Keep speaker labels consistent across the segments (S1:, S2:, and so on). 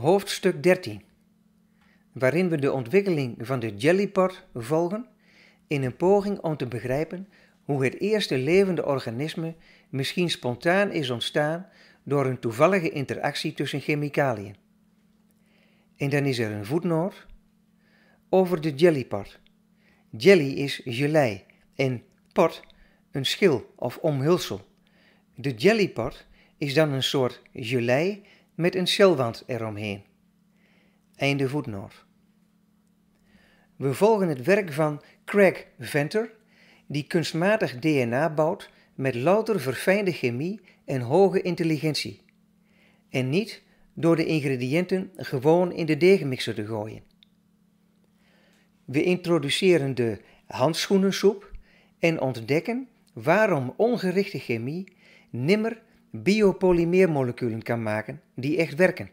S1: hoofdstuk 13, waarin we de ontwikkeling van de jellypot volgen in een poging om te begrijpen hoe het eerste levende organisme misschien spontaan is ontstaan door een toevallige interactie tussen chemicaliën. En dan is er een voetnoot over de jellypot. Jelly is gelei en pot een schil of omhulsel. De jellypot is dan een soort gelei met een shellwand eromheen. Einde voetnoot. We volgen het werk van Craig Venter, die kunstmatig DNA bouwt met louter verfijnde chemie en hoge intelligentie. En niet door de ingrediënten gewoon in de deegmixer te gooien. We introduceren de handschoenensoep en ontdekken waarom ongerichte chemie nimmer biopolymeermoleculen kan maken die echt werken.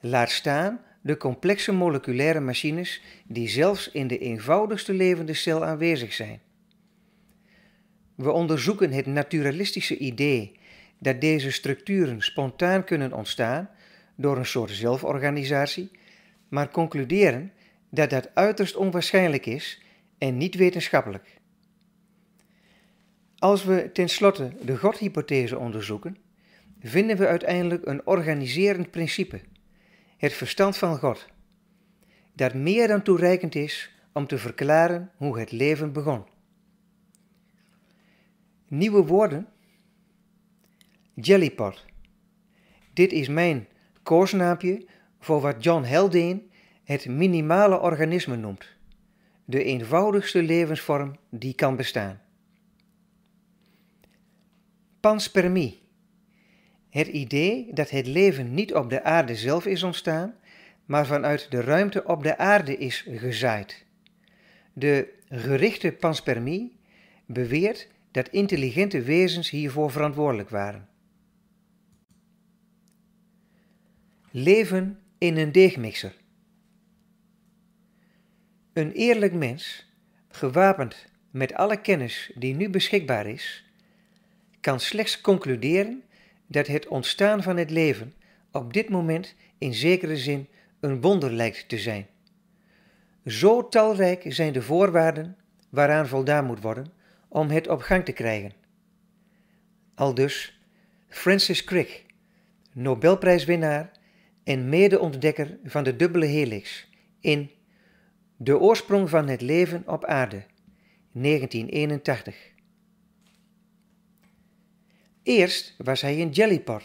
S1: Laat staan de complexe moleculaire machines die zelfs in de eenvoudigste levende cel aanwezig zijn. We onderzoeken het naturalistische idee dat deze structuren spontaan kunnen ontstaan door een soort zelforganisatie, maar concluderen dat dat uiterst onwaarschijnlijk is en niet wetenschappelijk. Als we tenslotte de godhypothese onderzoeken, vinden we uiteindelijk een organiserend principe, het verstand van God, dat meer dan toereikend is om te verklaren hoe het leven begon. Nieuwe woorden. Jellypot. Dit is mijn koosnaampje voor wat John Haldane het minimale organisme noemt. De eenvoudigste levensvorm die kan bestaan. Panspermie. Het idee dat het leven niet op de aarde zelf is ontstaan, maar vanuit de ruimte op de aarde is gezaaid. De gerichte panspermie beweert dat intelligente wezens hiervoor verantwoordelijk waren. Leven in een deegmixer. Een eerlijk mens, gewapend met alle kennis die nu beschikbaar is, kan slechts concluderen dat het ontstaan van het leven op dit moment in zekere zin een wonder lijkt te zijn. Zo talrijk zijn de voorwaarden waaraan voldaan moet worden om het op gang te krijgen. Aldus Francis Crick, Nobelprijswinnaar en medeontdekker van de dubbele helix in De oorsprong van het leven op aarde, 1981. Eerst was hij een jellypot,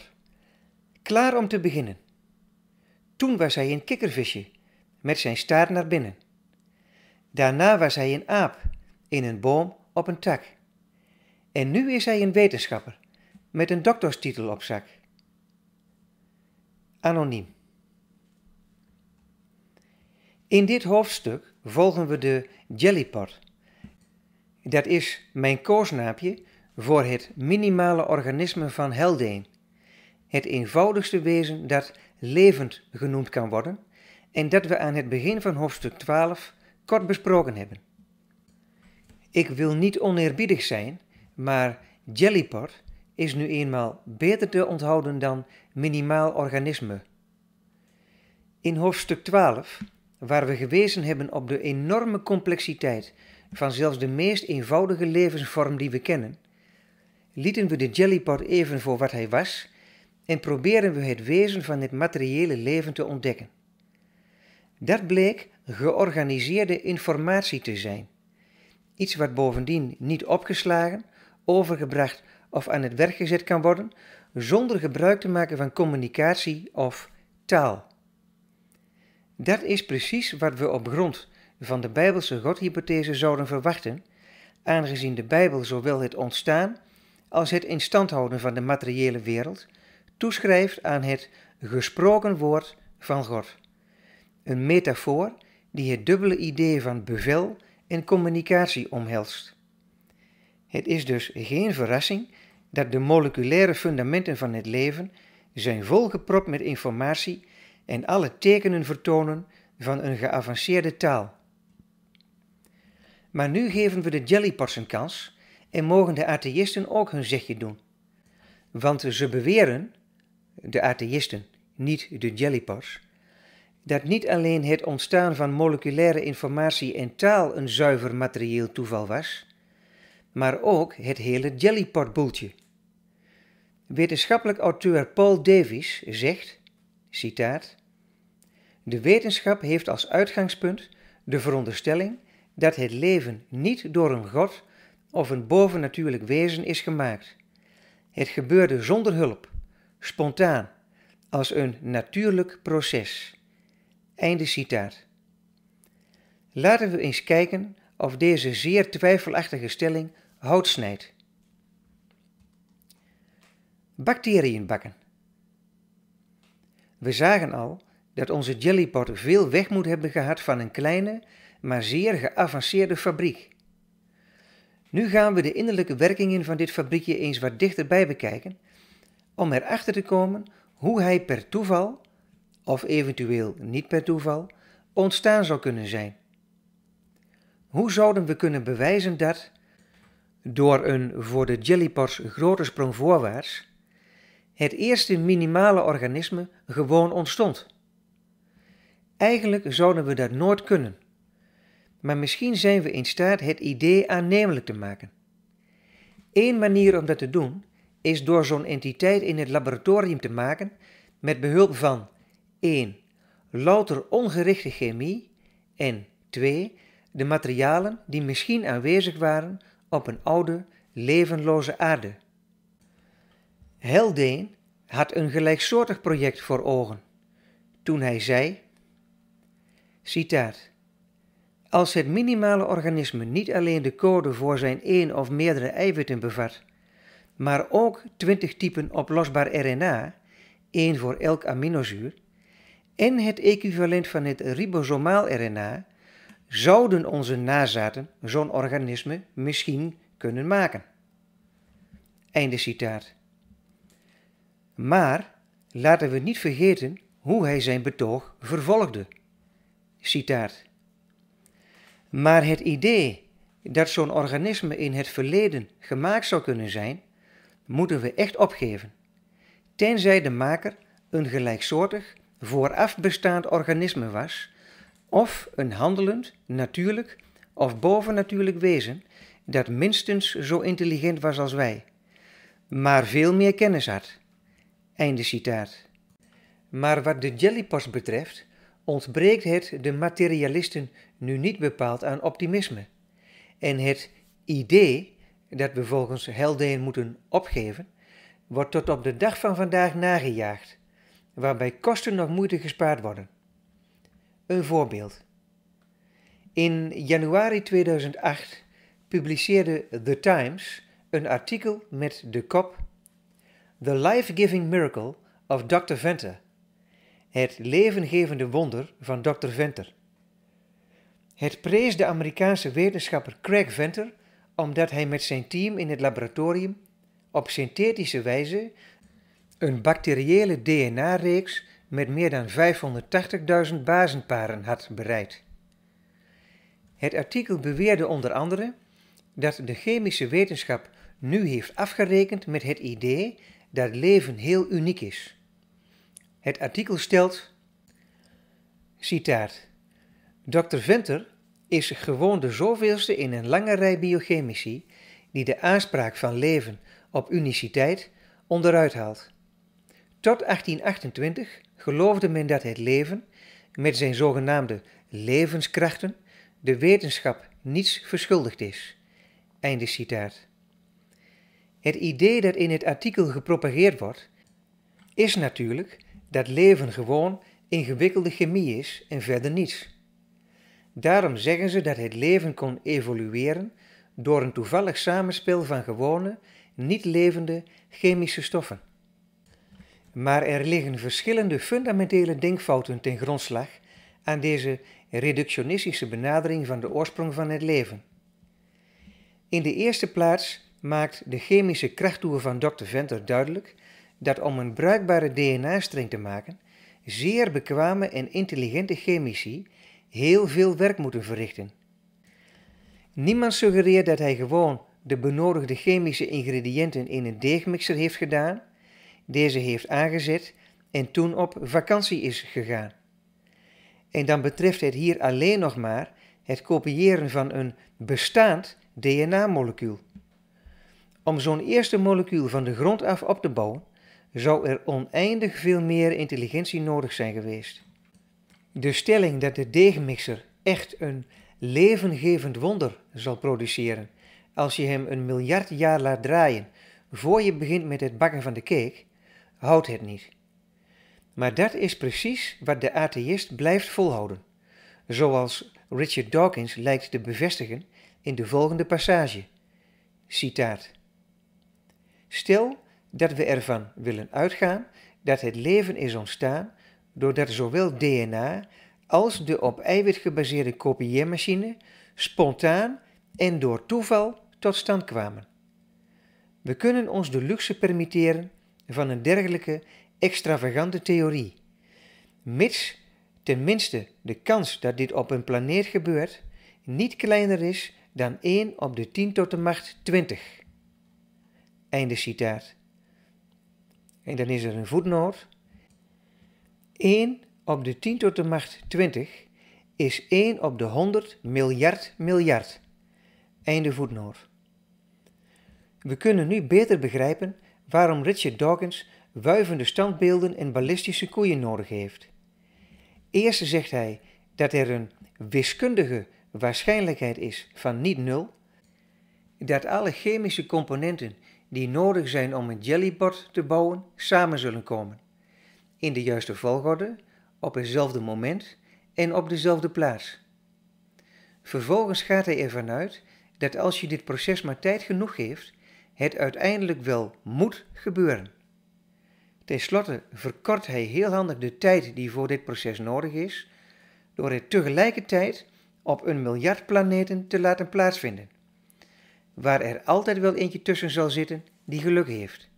S1: klaar om te beginnen. Toen was hij een kikkervisje, met zijn staart naar binnen. Daarna was hij een aap, in een boom op een tak. En nu is hij een wetenschapper, met een dokterstitel op zak. Anoniem. In dit hoofdstuk volgen we de jellypot. Dat is mijn koosnaapje voor het minimale organisme van Heldeen, het eenvoudigste wezen dat levend genoemd kan worden en dat we aan het begin van hoofdstuk 12 kort besproken hebben. Ik wil niet oneerbiedig zijn, maar jellypot is nu eenmaal beter te onthouden dan minimaal organisme. In hoofdstuk 12, waar we gewezen hebben op de enorme complexiteit van zelfs de meest eenvoudige levensvorm die we kennen, lieten we de jellypot even voor wat hij was en probeerden we het wezen van het materiële leven te ontdekken. Dat bleek georganiseerde informatie te zijn. Iets wat bovendien niet opgeslagen, overgebracht of aan het werk gezet kan worden zonder gebruik te maken van communicatie of taal. Dat is precies wat we op grond van de Bijbelse Godhypothese zouden verwachten, aangezien de Bijbel zowel het ontstaan als het stand houden van de materiële wereld toeschrijft aan het gesproken woord van God. Een metafoor die het dubbele idee van bevel en communicatie omhelst. Het is dus geen verrassing dat de moleculaire fundamenten van het leven zijn volgepropt met informatie en alle tekenen vertonen van een geavanceerde taal. Maar nu geven we de jellypots een kans en mogen de atheïsten ook hun zegje doen. Want ze beweren, de atheïsten, niet de jellypas, dat niet alleen het ontstaan van moleculaire informatie en taal een zuiver materieel toeval was, maar ook het hele jellypotboeltje. Wetenschappelijk auteur Paul Davies zegt, citaat, De wetenschap heeft als uitgangspunt de veronderstelling dat het leven niet door een god of een bovennatuurlijk wezen is gemaakt. Het gebeurde zonder hulp, spontaan, als een natuurlijk proces. Einde citaat. Laten we eens kijken of deze zeer twijfelachtige stelling hout snijdt. Bacteriën bakken. We zagen al dat onze jellypot veel weg moet hebben gehad van een kleine, maar zeer geavanceerde fabriek nu gaan we de innerlijke werkingen van dit fabriekje eens wat dichterbij bekijken, om erachter te komen hoe hij per toeval, of eventueel niet per toeval, ontstaan zou kunnen zijn. Hoe zouden we kunnen bewijzen dat, door een voor de jellypots grote sprong voorwaarts, het eerste minimale organisme gewoon ontstond? Eigenlijk zouden we dat nooit kunnen maar misschien zijn we in staat het idee aannemelijk te maken. Eén manier om dat te doen is door zo'n entiteit in het laboratorium te maken met behulp van 1. louter ongerichte chemie en 2. de materialen die misschien aanwezig waren op een oude, levenloze aarde. Heldeen had een gelijksoortig project voor ogen toen hij zei: citaat als het minimale organisme niet alleen de code voor zijn één of meerdere eiwitten bevat, maar ook twintig typen oplosbaar RNA, één voor elk aminozuur, en het equivalent van het ribosomaal RNA, zouden onze nazaten zo'n organisme misschien kunnen maken. Einde citaat. Maar laten we niet vergeten hoe hij zijn betoog vervolgde. Citaat. Maar het idee dat zo'n organisme in het verleden gemaakt zou kunnen zijn, moeten we echt opgeven. Tenzij de maker een gelijksoortig, vooraf bestaand organisme was, of een handelend, natuurlijk of bovennatuurlijk wezen dat minstens zo intelligent was als wij, maar veel meer kennis had. Einde citaat. Maar wat de jellypost betreft, ontbreekt het de materialisten nu niet bepaald aan optimisme. En het idee dat we volgens Heldeen moeten opgeven, wordt tot op de dag van vandaag nagejaagd, waarbij kosten nog moeite gespaard worden. Een voorbeeld. In januari 2008 publiceerde The Times een artikel met de kop The Life-Giving Miracle of Dr. Venter. Het levengevende wonder van Dr. Venter. Het prees de Amerikaanse wetenschapper Craig Venter omdat hij met zijn team in het laboratorium op synthetische wijze een bacteriële DNA-reeks met meer dan 580.000 bazenparen had bereid. Het artikel beweerde onder andere dat de chemische wetenschap nu heeft afgerekend met het idee dat leven heel uniek is. Het artikel stelt, citaat, Dr. Venter is gewoon de zoveelste in een lange rij biochemici die de aanspraak van leven op uniciteit onderuit haalt. Tot 1828 geloofde men dat het leven, met zijn zogenaamde levenskrachten, de wetenschap niets verschuldigd is. Einde citaat. Het idee dat in het artikel gepropageerd wordt, is natuurlijk dat leven gewoon ingewikkelde chemie is en verder niets. Daarom zeggen ze dat het leven kon evolueren door een toevallig samenspel van gewone, niet levende chemische stoffen. Maar er liggen verschillende fundamentele denkfouten ten grondslag aan deze reductionistische benadering van de oorsprong van het leven. In de eerste plaats maakt de chemische krachttoer van Dr. Venter duidelijk dat om een bruikbare DNA-streng te maken, zeer bekwame en intelligente chemici heel veel werk moeten verrichten. Niemand suggereert dat hij gewoon de benodigde chemische ingrediënten in een deegmixer heeft gedaan, deze heeft aangezet en toen op vakantie is gegaan. En dan betreft het hier alleen nog maar het kopiëren van een bestaand DNA-molecuul. Om zo'n eerste molecuul van de grond af op te bouwen, zou er oneindig veel meer intelligentie nodig zijn geweest. De stelling dat de deegmixer echt een levengevend wonder zal produceren als je hem een miljard jaar laat draaien voor je begint met het bakken van de cake, houdt het niet. Maar dat is precies wat de atheïst blijft volhouden, zoals Richard Dawkins lijkt te bevestigen in de volgende passage. Citaat. Stel dat we ervan willen uitgaan dat het leven is ontstaan doordat zowel DNA als de op eiwit gebaseerde kopieermachine spontaan en door toeval tot stand kwamen. We kunnen ons de luxe permitteren van een dergelijke extravagante theorie, mits tenminste de kans dat dit op een planeet gebeurt niet kleiner is dan 1 op de 10 tot de macht 20. Einde citaat. En dan is er een voetnoot 1 op de 10 tot de macht 20 is 1 op de 100 miljard miljard. Einde voetnoot. We kunnen nu beter begrijpen waarom Richard Dawkins wuivende standbeelden en ballistische koeien nodig heeft. Eerst zegt hij dat er een wiskundige waarschijnlijkheid is van niet nul, dat alle chemische componenten die nodig zijn om een jellybot te bouwen samen zullen komen in de juiste volgorde, op hetzelfde moment en op dezelfde plaats. Vervolgens gaat hij ervan uit dat als je dit proces maar tijd genoeg geeft, het uiteindelijk wel moet gebeuren. Ten slotte verkort hij heel handig de tijd die voor dit proces nodig is, door het tegelijkertijd op een miljard planeten te laten plaatsvinden, waar er altijd wel eentje tussen zal zitten die geluk heeft.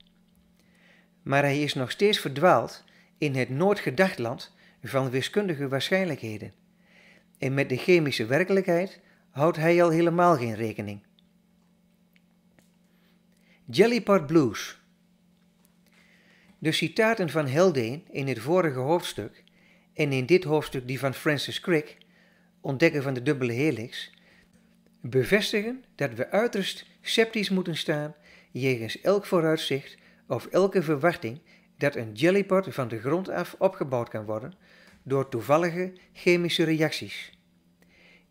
S1: Maar hij is nog steeds verdwaald in het noordgedachtland van wiskundige waarschijnlijkheden. En met de chemische werkelijkheid houdt hij al helemaal geen rekening. Jellypot Blues De citaten van Helden in het vorige hoofdstuk en in dit hoofdstuk die van Francis Crick, ontdekken van de dubbele helix, bevestigen dat we uiterst sceptisch moeten staan jegens elk vooruitzicht of elke verwachting dat een jellypot van de grond af opgebouwd kan worden door toevallige chemische reacties.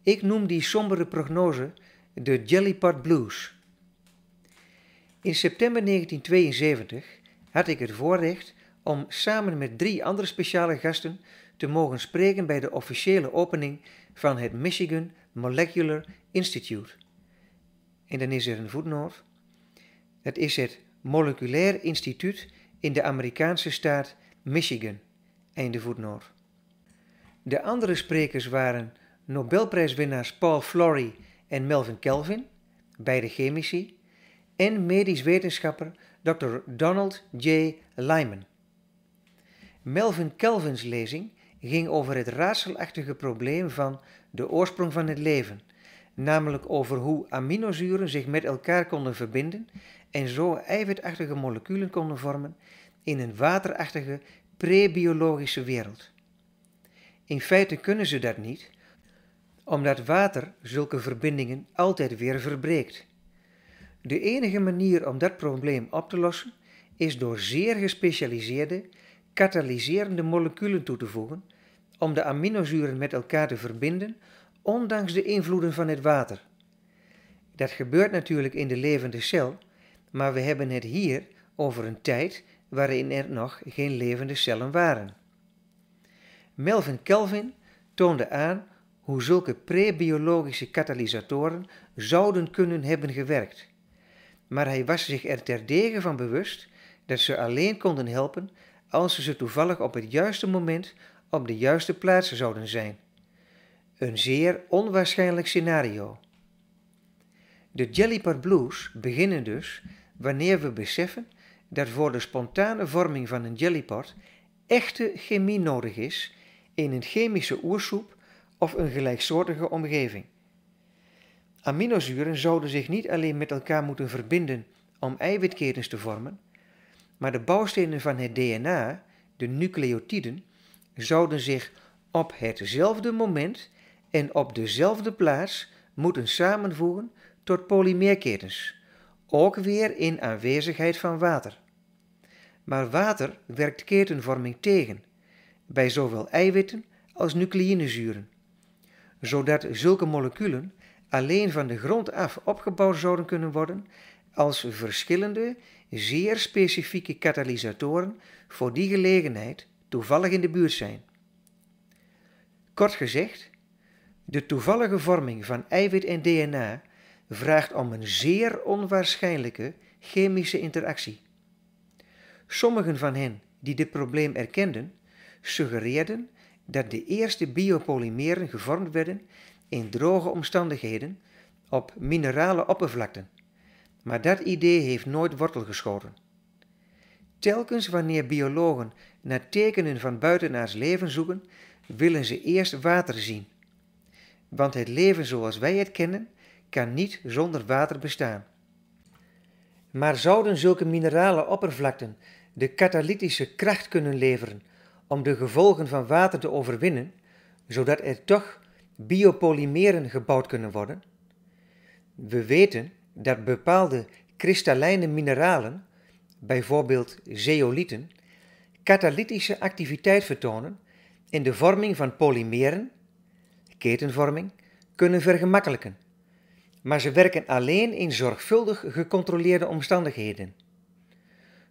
S1: Ik noem die sombere prognose de jellypot blues. In september 1972 had ik het voorrecht om samen met drie andere speciale gasten te mogen spreken bij de officiële opening van het Michigan Molecular Institute. En dan is er een voetnoot. Dat is het Moleculair Instituut in de Amerikaanse staat Michigan. Einde voetnoot. De andere sprekers waren Nobelprijswinnaars Paul Florey en Melvin Kelvin, beide chemici, en medisch wetenschapper Dr. Donald J. Lyman. Melvin Kelvins lezing ging over het raadselachtige probleem van de oorsprong van het leven, namelijk over hoe aminozuren zich met elkaar konden verbinden en zo eiwitachtige moleculen konden vormen in een waterachtige prebiologische wereld. In feite kunnen ze dat niet, omdat water zulke verbindingen altijd weer verbreekt. De enige manier om dat probleem op te lossen is door zeer gespecialiseerde, katalyserende moleculen toe te voegen om de aminozuren met elkaar te verbinden, ondanks de invloeden van het water. Dat gebeurt natuurlijk in de levende cel, maar we hebben het hier over een tijd waarin er nog geen levende cellen waren. Melvin Kelvin toonde aan hoe zulke prebiologische katalysatoren zouden kunnen hebben gewerkt. Maar hij was zich er terdege van bewust dat ze alleen konden helpen als ze ze toevallig op het juiste moment op de juiste plaats zouden zijn. Een zeer onwaarschijnlijk scenario. De Jellypad Blues beginnen dus wanneer we beseffen dat voor de spontane vorming van een jellypot echte chemie nodig is in een chemische oersoep of een gelijksoortige omgeving. Aminozuren zouden zich niet alleen met elkaar moeten verbinden om eiwitketens te vormen, maar de bouwstenen van het DNA, de nucleotiden, zouden zich op hetzelfde moment en op dezelfde plaats moeten samenvoegen tot polymeerketens ook weer in aanwezigheid van water. Maar water werkt ketenvorming tegen, bij zowel eiwitten als nucleïnezuren, zodat zulke moleculen alleen van de grond af opgebouwd zouden kunnen worden als verschillende, zeer specifieke katalysatoren voor die gelegenheid toevallig in de buurt zijn. Kort gezegd, de toevallige vorming van eiwit en DNA vraagt om een zeer onwaarschijnlijke chemische interactie. Sommigen van hen die dit probleem erkenden, suggereerden dat de eerste biopolymeren gevormd werden in droge omstandigheden op minerale oppervlakten. Maar dat idee heeft nooit wortel geschoten. Telkens wanneer biologen naar tekenen van buitenaars leven zoeken, willen ze eerst water zien. Want het leven zoals wij het kennen kan niet zonder water bestaan. Maar zouden zulke minerale oppervlakten de katalytische kracht kunnen leveren om de gevolgen van water te overwinnen, zodat er toch biopolymeren gebouwd kunnen worden? We weten dat bepaalde kristallijne mineralen, bijvoorbeeld zeolieten, katalytische activiteit vertonen in de vorming van polymeren, ketenvorming, kunnen vergemakkelijken maar ze werken alleen in zorgvuldig gecontroleerde omstandigheden.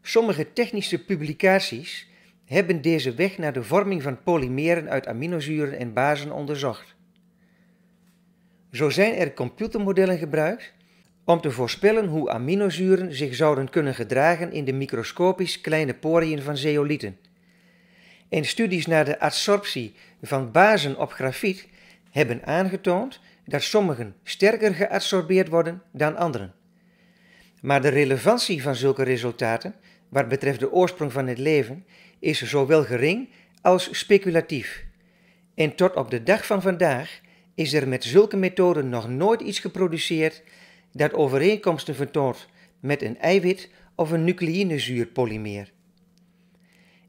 S1: Sommige technische publicaties hebben deze weg naar de vorming van polymeren uit aminozuren en bazen onderzocht. Zo zijn er computermodellen gebruikt om te voorspellen hoe aminozuren zich zouden kunnen gedragen in de microscopisch kleine poriën van zeolieten. En studies naar de adsorptie van bazen op grafiet hebben aangetoond dat sommigen sterker geabsorbeerd worden dan anderen. Maar de relevantie van zulke resultaten, wat betreft de oorsprong van het leven, is zowel gering als speculatief. En tot op de dag van vandaag is er met zulke methoden nog nooit iets geproduceerd dat overeenkomsten vertoont met een eiwit of een nucleïnezuurpolymeer.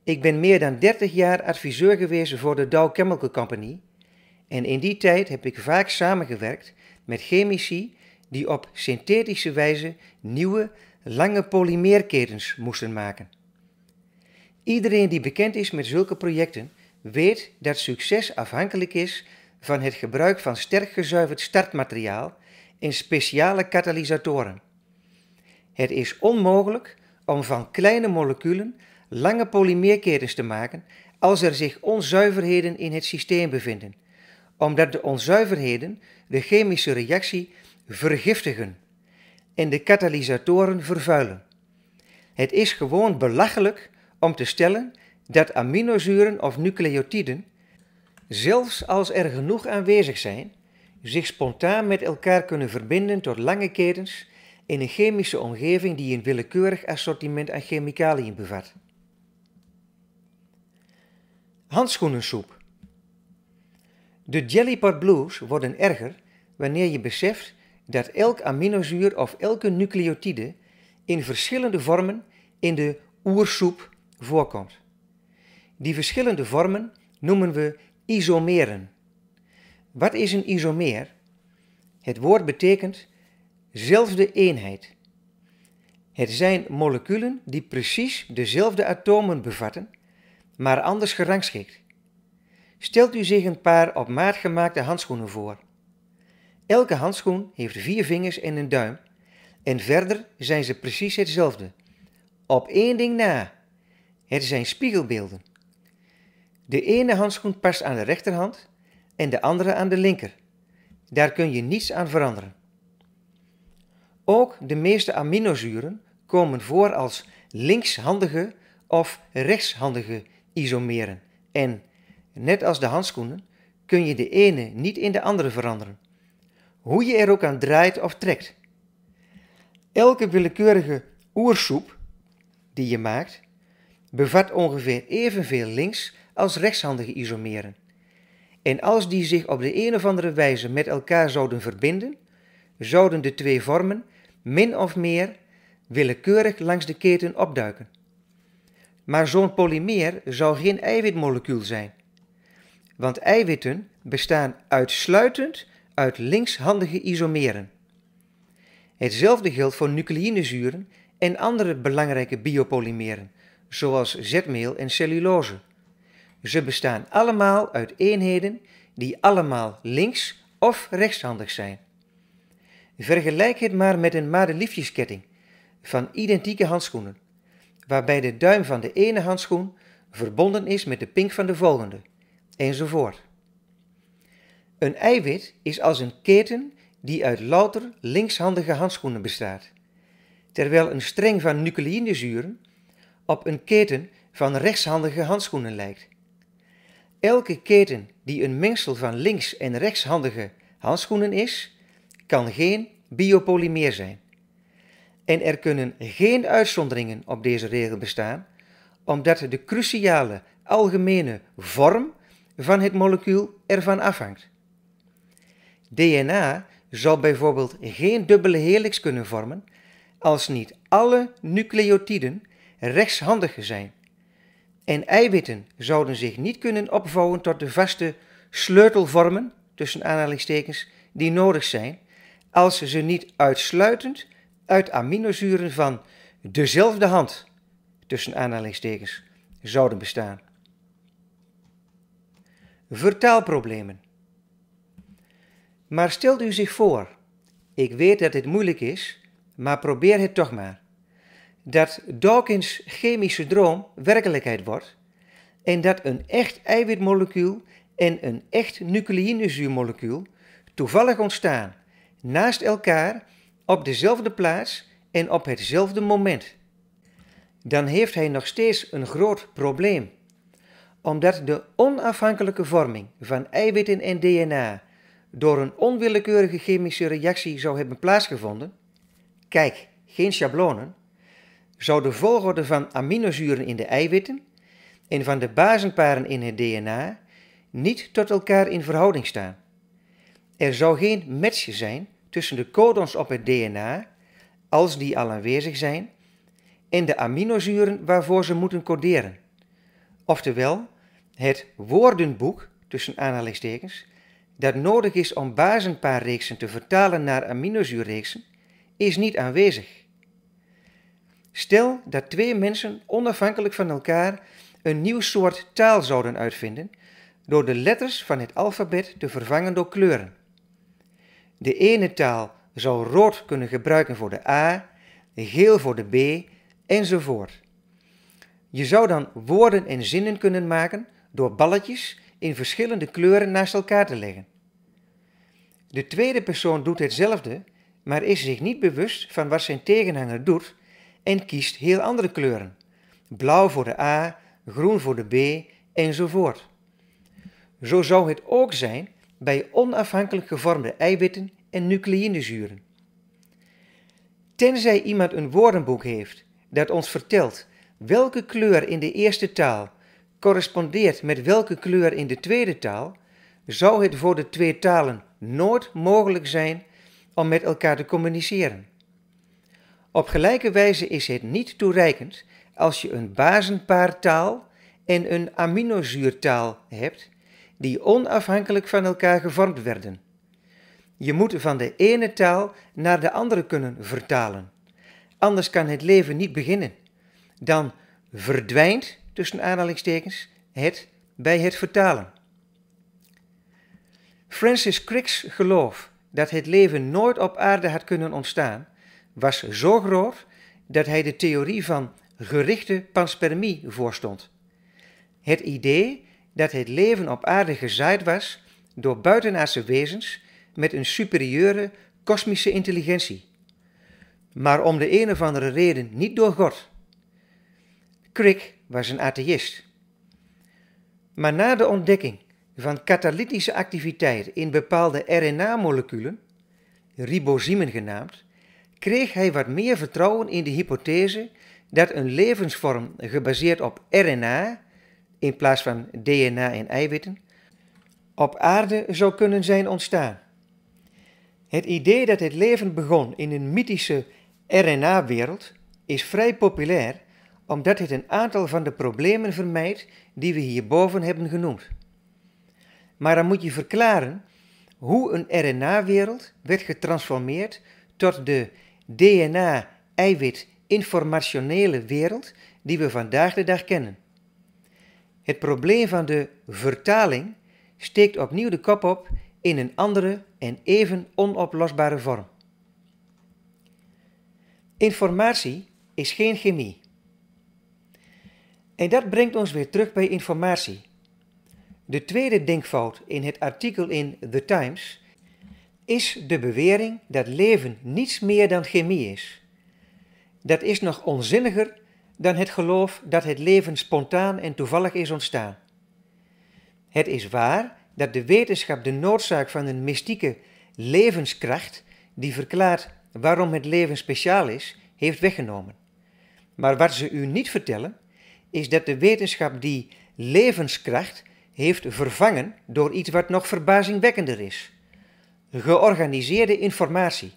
S1: Ik ben meer dan 30 jaar adviseur geweest voor de Dow Chemical Company en in die tijd heb ik vaak samengewerkt met chemici die op synthetische wijze nieuwe, lange polymeerketens moesten maken. Iedereen die bekend is met zulke projecten weet dat succes afhankelijk is van het gebruik van sterk gezuiverd startmateriaal en speciale katalysatoren. Het is onmogelijk om van kleine moleculen lange polymeerketens te maken als er zich onzuiverheden in het systeem bevinden omdat de onzuiverheden de chemische reactie vergiftigen en de katalysatoren vervuilen. Het is gewoon belachelijk om te stellen dat aminozuren of nucleotiden, zelfs als er genoeg aanwezig zijn, zich spontaan met elkaar kunnen verbinden tot lange ketens in een chemische omgeving die een willekeurig assortiment aan chemicaliën bevat. Handschoenensoep de jellypot blues worden erger wanneer je beseft dat elk aminozuur of elke nucleotide in verschillende vormen in de oersoep voorkomt. Die verschillende vormen noemen we isomeren. Wat is een isomeer? Het woord betekent zelfde eenheid. Het zijn moleculen die precies dezelfde atomen bevatten, maar anders gerangschikt. Stelt u zich een paar op maat gemaakte handschoenen voor. Elke handschoen heeft vier vingers en een duim en verder zijn ze precies hetzelfde. Op één ding na. Het zijn spiegelbeelden. De ene handschoen past aan de rechterhand en de andere aan de linker. Daar kun je niets aan veranderen. Ook de meeste aminozuren komen voor als linkshandige of rechtshandige isomeren en Net als de handschoenen kun je de ene niet in de andere veranderen, hoe je er ook aan draait of trekt. Elke willekeurige oersoep die je maakt, bevat ongeveer evenveel links- als rechtshandige isomeren. En als die zich op de een of andere wijze met elkaar zouden verbinden, zouden de twee vormen min of meer willekeurig langs de keten opduiken. Maar zo'n polymeer zou geen eiwitmolecuul zijn want eiwitten bestaan uitsluitend uit linkshandige isomeren. Hetzelfde geldt voor nucleïnezuren en andere belangrijke biopolymeren, zoals zetmeel en cellulose. Ze bestaan allemaal uit eenheden die allemaal links- of rechtshandig zijn. Vergelijk het maar met een madeliefjesketting van identieke handschoenen, waarbij de duim van de ene handschoen verbonden is met de pink van de volgende enzovoort. Een eiwit is als een keten die uit louter linkshandige handschoenen bestaat, terwijl een streng van nucleïnezuren op een keten van rechtshandige handschoenen lijkt. Elke keten die een mengsel van links- en rechtshandige handschoenen is, kan geen biopolymeer zijn. En er kunnen geen uitzonderingen op deze regel bestaan, omdat de cruciale algemene vorm van het molecuul ervan afhangt. DNA zal bijvoorbeeld geen dubbele helix kunnen vormen als niet alle nucleotiden rechtshandig zijn. En eiwitten zouden zich niet kunnen opvouwen tot de vaste sleutelvormen, tussen aanhalingstekens, die nodig zijn, als ze niet uitsluitend uit aminozuren van dezelfde hand, tussen aanhalingstekens, zouden bestaan vertaalproblemen. Maar stelt u zich voor, ik weet dat dit moeilijk is, maar probeer het toch maar, dat Dawkins' chemische droom werkelijkheid wordt en dat een echt eiwitmolecuul en een echt nucleïnezuurmolecuul toevallig ontstaan, naast elkaar, op dezelfde plaats en op hetzelfde moment. Dan heeft hij nog steeds een groot probleem omdat de onafhankelijke vorming van eiwitten en DNA door een onwillekeurige chemische reactie zou hebben plaatsgevonden, kijk, geen schablonen, zou de volgorde van aminozuren in de eiwitten en van de bazenparen in het DNA niet tot elkaar in verhouding staan. Er zou geen match zijn tussen de codons op het DNA, als die al aanwezig zijn, en de aminozuren waarvoor ze moeten coderen. Oftewel, het woordenboek, tussen aanhalingstekens, dat nodig is om bazenpaarreeksen te vertalen naar aminozuurreeksen, is niet aanwezig. Stel dat twee mensen onafhankelijk van elkaar een nieuw soort taal zouden uitvinden door de letters van het alfabet te vervangen door kleuren. De ene taal zou rood kunnen gebruiken voor de A, geel voor de B enzovoort. Je zou dan woorden en zinnen kunnen maken door balletjes in verschillende kleuren naast elkaar te leggen. De tweede persoon doet hetzelfde, maar is zich niet bewust van wat zijn tegenhanger doet en kiest heel andere kleuren. Blauw voor de A, groen voor de B enzovoort. Zo zou het ook zijn bij onafhankelijk gevormde eiwitten en nucleïnezuren. Tenzij iemand een woordenboek heeft dat ons vertelt welke kleur in de eerste taal correspondeert met welke kleur in de tweede taal, zou het voor de twee talen nooit mogelijk zijn om met elkaar te communiceren. Op gelijke wijze is het niet toereikend als je een bazenpaartaal en een aminozuurtaal hebt, die onafhankelijk van elkaar gevormd werden. Je moet van de ene taal naar de andere kunnen vertalen. Anders kan het leven niet beginnen. Dan verdwijnt tussen aanhalingstekens, het bij het vertalen. Francis Crick's geloof dat het leven nooit op aarde had kunnen ontstaan, was zo groot dat hij de theorie van gerichte panspermie voorstond. Het idee dat het leven op aarde gezaaid was door buitenaardse wezens met een superieure kosmische intelligentie, maar om de een of andere reden niet door God. Crick was een atheïst. Maar na de ontdekking van katalytische activiteit in bepaalde RNA-moleculen, ribozymen genaamd, kreeg hij wat meer vertrouwen in de hypothese dat een levensvorm gebaseerd op RNA, in plaats van DNA en eiwitten, op aarde zou kunnen zijn ontstaan. Het idee dat het leven begon in een mythische RNA-wereld is vrij populair omdat het een aantal van de problemen vermijdt die we hierboven hebben genoemd. Maar dan moet je verklaren hoe een RNA-wereld werd getransformeerd tot de DNA-eiwit-informationele wereld die we vandaag de dag kennen. Het probleem van de vertaling steekt opnieuw de kop op in een andere en even onoplosbare vorm. Informatie is geen chemie. En dat brengt ons weer terug bij informatie. De tweede denkfout in het artikel in The Times is de bewering dat leven niets meer dan chemie is. Dat is nog onzinniger dan het geloof dat het leven spontaan en toevallig is ontstaan. Het is waar dat de wetenschap de noodzaak van een mystieke levenskracht, die verklaart waarom het leven speciaal is, heeft weggenomen. Maar wat ze u niet vertellen, is dat de wetenschap die levenskracht heeft vervangen door iets wat nog verbazingwekkender is: georganiseerde informatie.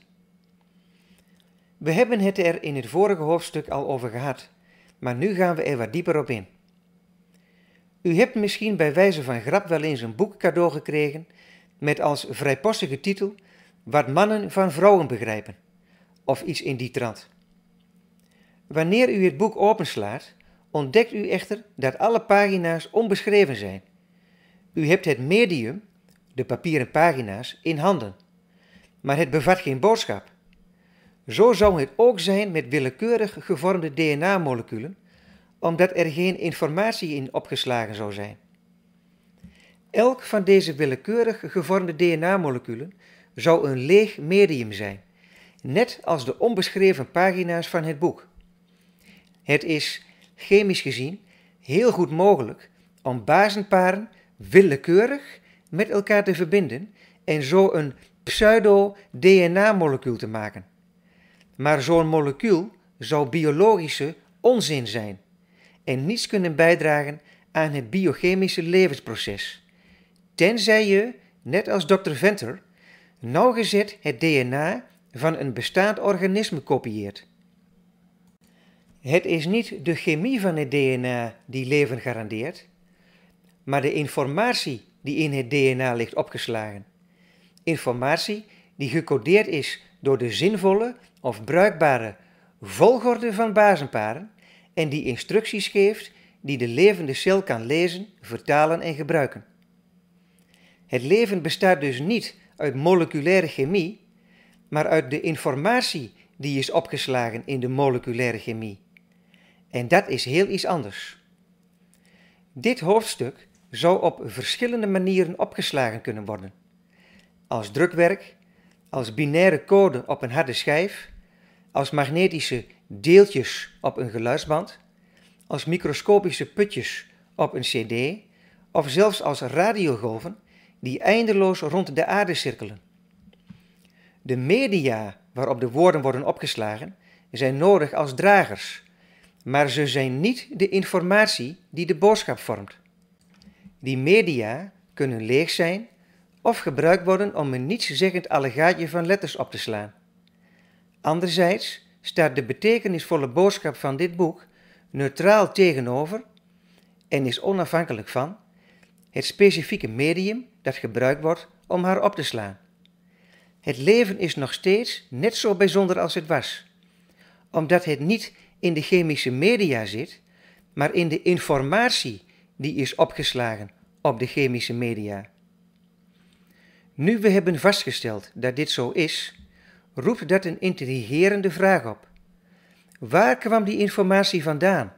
S1: We hebben het er in het vorige hoofdstuk al over gehad, maar nu gaan we er wat dieper op in. U hebt misschien bij wijze van grap wel eens een boek cadeau gekregen met als vrijpostige titel Wat mannen van vrouwen begrijpen, of iets in die trant. Wanneer u het boek openslaat, ontdekt u echter dat alle pagina's onbeschreven zijn. U hebt het medium, de papieren pagina's, in handen, maar het bevat geen boodschap. Zo zou het ook zijn met willekeurig gevormde DNA-moleculen, omdat er geen informatie in opgeslagen zou zijn. Elk van deze willekeurig gevormde DNA-moleculen zou een leeg medium zijn, net als de onbeschreven pagina's van het boek. Het is chemisch gezien, heel goed mogelijk om bazenparen willekeurig met elkaar te verbinden en zo een pseudo-DNA-molecuul te maken. Maar zo'n molecuul zou biologische onzin zijn en niets kunnen bijdragen aan het biochemische levensproces, tenzij je, net als Dr. Venter, nauwgezet het DNA van een bestaand organisme kopieert. Het is niet de chemie van het DNA die leven garandeert, maar de informatie die in het DNA ligt opgeslagen. Informatie die gecodeerd is door de zinvolle of bruikbare volgorde van bazenparen en die instructies geeft die de levende cel kan lezen, vertalen en gebruiken. Het leven bestaat dus niet uit moleculaire chemie, maar uit de informatie die is opgeslagen in de moleculaire chemie. En dat is heel iets anders. Dit hoofdstuk zou op verschillende manieren opgeslagen kunnen worden. Als drukwerk, als binaire code op een harde schijf, als magnetische deeltjes op een geluidsband, als microscopische putjes op een cd of zelfs als radiogolven die eindeloos rond de aarde cirkelen. De media waarop de woorden worden opgeslagen zijn nodig als dragers, maar ze zijn niet de informatie die de boodschap vormt. Die media kunnen leeg zijn of gebruikt worden om een nietszeggend allegaatje van letters op te slaan. Anderzijds staat de betekenisvolle boodschap van dit boek neutraal tegenover en is onafhankelijk van het specifieke medium dat gebruikt wordt om haar op te slaan. Het leven is nog steeds net zo bijzonder als het was, omdat het niet in de chemische media zit, maar in de informatie die is opgeslagen op de chemische media. Nu we hebben vastgesteld dat dit zo is, roept dat een intrigerende vraag op. Waar kwam die informatie vandaan?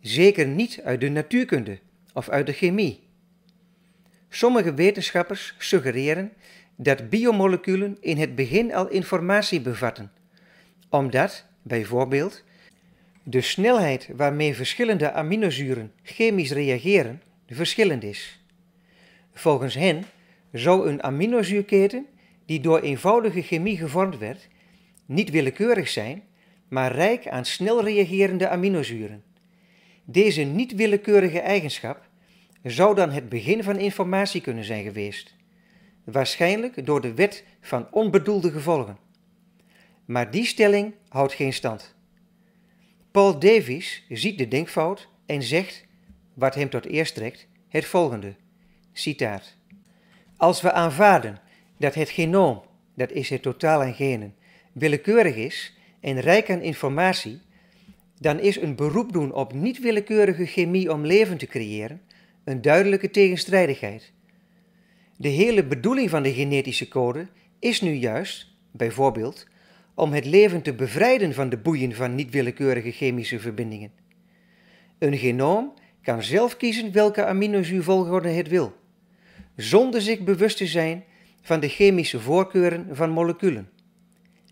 S1: Zeker niet uit de natuurkunde of uit de chemie. Sommige wetenschappers suggereren dat biomoleculen in het begin al informatie bevatten, omdat bijvoorbeeld de snelheid waarmee verschillende aminozuren chemisch reageren verschillend is. Volgens hen zou een aminozuurketen die door eenvoudige chemie gevormd werd, niet willekeurig zijn, maar rijk aan snel reagerende aminozuren. Deze niet willekeurige eigenschap zou dan het begin van informatie kunnen zijn geweest, waarschijnlijk door de wet van onbedoelde gevolgen. Maar die stelling houdt geen stand. Paul Davies ziet de denkfout en zegt, wat hem tot eerst trekt, het volgende. Citaat. Als we aanvaarden dat het genoom, dat is het totaal aan genen, willekeurig is en rijk aan informatie, dan is een beroep doen op niet-willekeurige chemie om leven te creëren een duidelijke tegenstrijdigheid. De hele bedoeling van de genetische code is nu juist, bijvoorbeeld, om het leven te bevrijden van de boeien van niet-willekeurige chemische verbindingen. Een genoom kan zelf kiezen welke aminozuurvolgorde het wil, zonder zich bewust te zijn van de chemische voorkeuren van moleculen.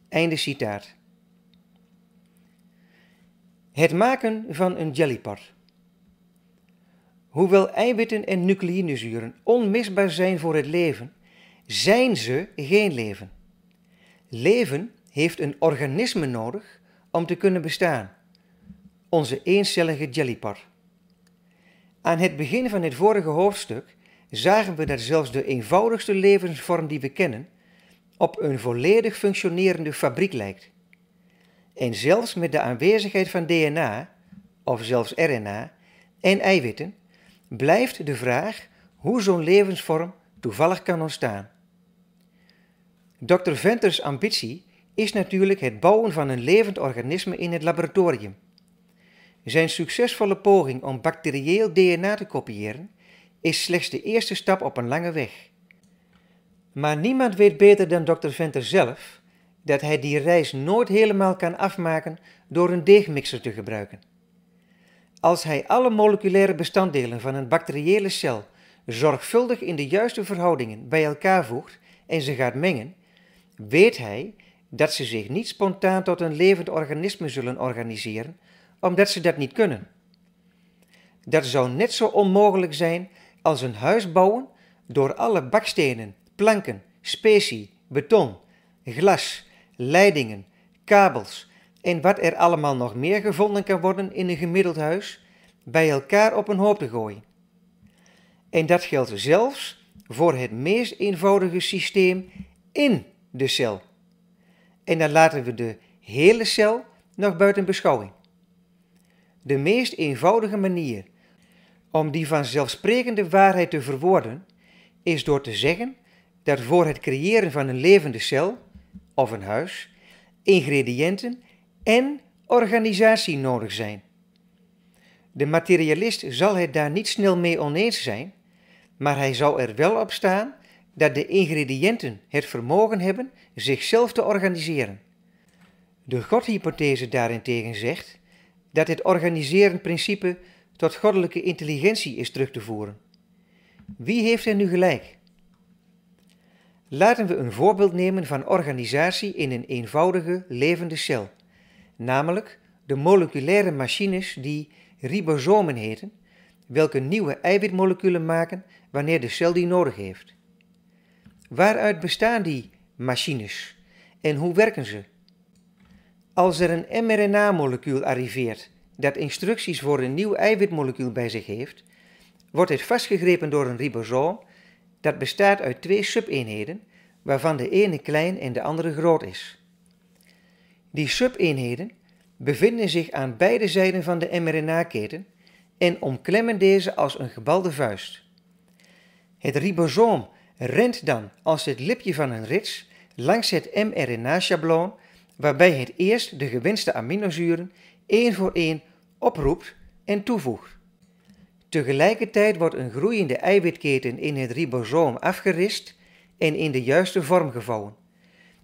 S1: Einde citaat. Het maken van een jellypot. Hoewel eiwitten en nucleïnezuren onmisbaar zijn voor het leven, zijn ze geen leven. Leven heeft een organisme nodig om te kunnen bestaan. Onze eencellige jellypar. Aan het begin van het vorige hoofdstuk zagen we dat zelfs de eenvoudigste levensvorm die we kennen op een volledig functionerende fabriek lijkt. En zelfs met de aanwezigheid van DNA, of zelfs RNA, en eiwitten, blijft de vraag hoe zo'n levensvorm toevallig kan ontstaan. Dr. Venters' ambitie is natuurlijk het bouwen van een levend organisme in het laboratorium. Zijn succesvolle poging om bacterieel DNA te kopiëren is slechts de eerste stap op een lange weg. Maar niemand weet beter dan Dr. Venter zelf dat hij die reis nooit helemaal kan afmaken door een deegmixer te gebruiken. Als hij alle moleculaire bestanddelen van een bacteriële cel zorgvuldig in de juiste verhoudingen bij elkaar voegt en ze gaat mengen, weet hij dat ze zich niet spontaan tot een levend organisme zullen organiseren, omdat ze dat niet kunnen. Dat zou net zo onmogelijk zijn als een huis bouwen door alle bakstenen, planken, specie, beton, glas, leidingen, kabels en wat er allemaal nog meer gevonden kan worden in een gemiddeld huis, bij elkaar op een hoop te gooien. En dat geldt zelfs voor het meest eenvoudige systeem in de cel en dan laten we de hele cel nog buiten beschouwing. De meest eenvoudige manier om die vanzelfsprekende waarheid te verwoorden is door te zeggen dat voor het creëren van een levende cel of een huis ingrediënten en organisatie nodig zijn. De materialist zal het daar niet snel mee oneens zijn, maar hij zal er wel op staan dat de ingrediënten het vermogen hebben zichzelf te organiseren. De Godhypothese daarentegen zegt dat het organiserend principe tot goddelijke intelligentie is terug te voeren. Wie heeft er nu gelijk? Laten we een voorbeeld nemen van organisatie in een eenvoudige levende cel, namelijk de moleculaire machines die ribosomen heten, welke nieuwe eiwitmoleculen maken wanneer de cel die nodig heeft. Waaruit bestaan die machines en hoe werken ze? Als er een mRNA-molecuul arriveert dat instructies voor een nieuw eiwitmolecuul bij zich heeft, wordt het vastgegrepen door een ribosoom dat bestaat uit twee subeenheden, waarvan de ene klein en de andere groot is. Die subeenheden bevinden zich aan beide zijden van de mRNA-keten en omklemmen deze als een gebalde vuist. Het ribosoom Rent dan als het lipje van een rits langs het mRNA-schabloon, waarbij het eerst de gewenste aminozuren één voor één oproept en toevoegt. Tegelijkertijd wordt een groeiende eiwitketen in het ribosoom afgerist en in de juiste vorm gevouwen,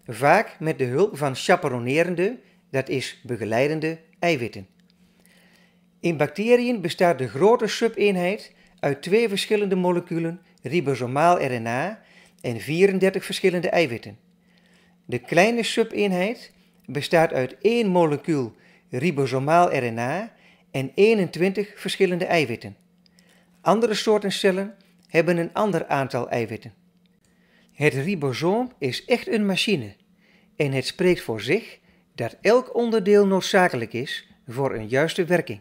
S1: vaak met de hulp van chaperonerende, dat is begeleidende, eiwitten. In bacteriën bestaat de grote subeenheid uit twee verschillende moleculen ribosomaal RNA en 34 verschillende eiwitten. De kleine subeenheid bestaat uit één molecuul ribosomaal RNA en 21 verschillende eiwitten. Andere soorten cellen hebben een ander aantal eiwitten. Het ribosoom is echt een machine en het spreekt voor zich dat elk onderdeel noodzakelijk is voor een juiste werking.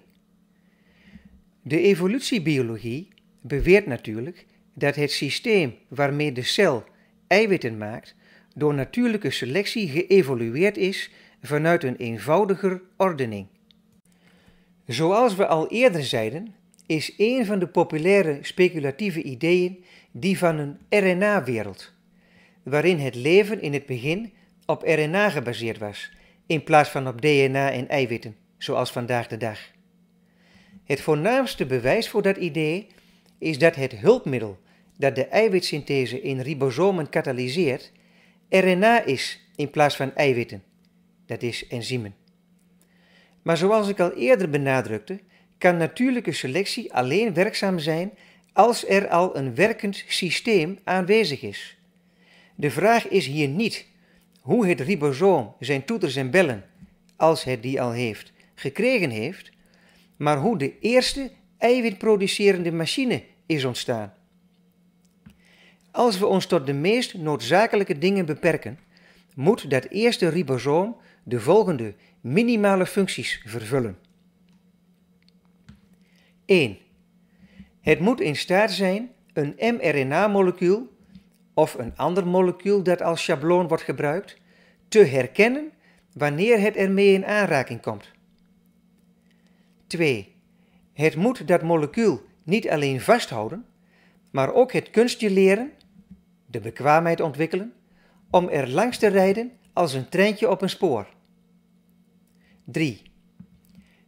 S1: De evolutiebiologie beweert natuurlijk dat het systeem waarmee de cel eiwitten maakt door natuurlijke selectie geëvolueerd is vanuit een eenvoudiger ordening. Zoals we al eerder zeiden, is een van de populaire speculatieve ideeën die van een RNA-wereld, waarin het leven in het begin op RNA gebaseerd was, in plaats van op DNA en eiwitten, zoals vandaag de dag. Het voornaamste bewijs voor dat idee is dat het hulpmiddel dat de eiwitsynthese in ribosomen katalyseert RNA is in plaats van eiwitten, dat is enzymen. Maar zoals ik al eerder benadrukte, kan natuurlijke selectie alleen werkzaam zijn als er al een werkend systeem aanwezig is. De vraag is hier niet hoe het ribosoom zijn toeters en bellen, als het die al heeft, gekregen heeft, maar hoe de eerste eiwitproducerende machine is ontstaan. Als we ons tot de meest noodzakelijke dingen beperken, moet dat eerste ribosoom de volgende minimale functies vervullen. 1. Het moet in staat zijn een mRNA-molecuul of een ander molecuul dat als schabloon wordt gebruikt te herkennen wanneer het ermee in aanraking komt. 2. Het moet dat molecuul niet alleen vasthouden, maar ook het kunstje leren de bekwaamheid ontwikkelen om er langs te rijden als een treintje op een spoor. 3.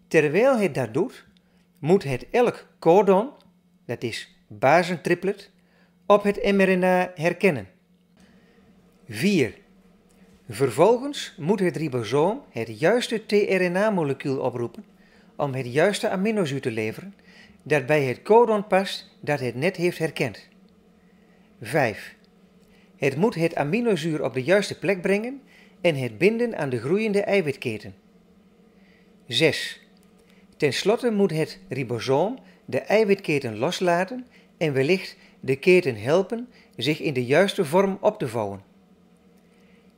S1: Terwijl het dat doet, moet het elk codon, dat is bazentriplet, op het mRNA herkennen. 4. Vervolgens moet het ribosoom het juiste tRNA-molecuul oproepen om het juiste aminozuur te leveren dat bij het codon past dat het net heeft herkend. 5. Het moet het aminozuur op de juiste plek brengen en het binden aan de groeiende eiwitketen. 6. Ten slotte moet het ribosoom de eiwitketen loslaten en wellicht de keten helpen zich in de juiste vorm op te vouwen.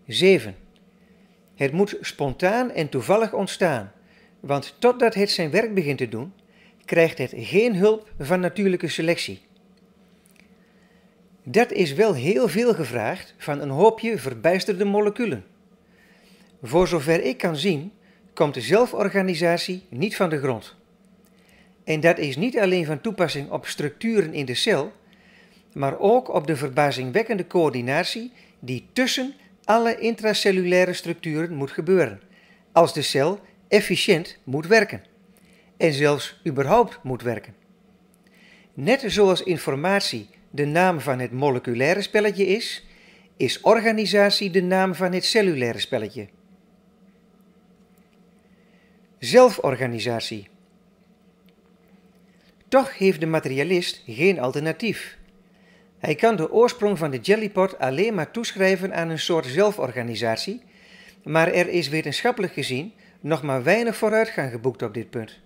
S1: 7. Het moet spontaan en toevallig ontstaan, want totdat het zijn werk begint te doen, krijgt het geen hulp van natuurlijke selectie. Dat is wel heel veel gevraagd van een hoopje verbijsterde moleculen. Voor zover ik kan zien, komt de zelforganisatie niet van de grond. En dat is niet alleen van toepassing op structuren in de cel, maar ook op de verbazingwekkende coördinatie die tussen alle intracellulaire structuren moet gebeuren, als de cel efficiënt moet werken en zelfs überhaupt moet werken. Net zoals informatie de naam van het moleculaire spelletje is, is organisatie de naam van het cellulaire spelletje. Zelforganisatie. Toch heeft de materialist geen alternatief. Hij kan de oorsprong van de jellypot alleen maar toeschrijven aan een soort zelforganisatie, maar er is wetenschappelijk gezien nog maar weinig vooruitgang geboekt op dit punt.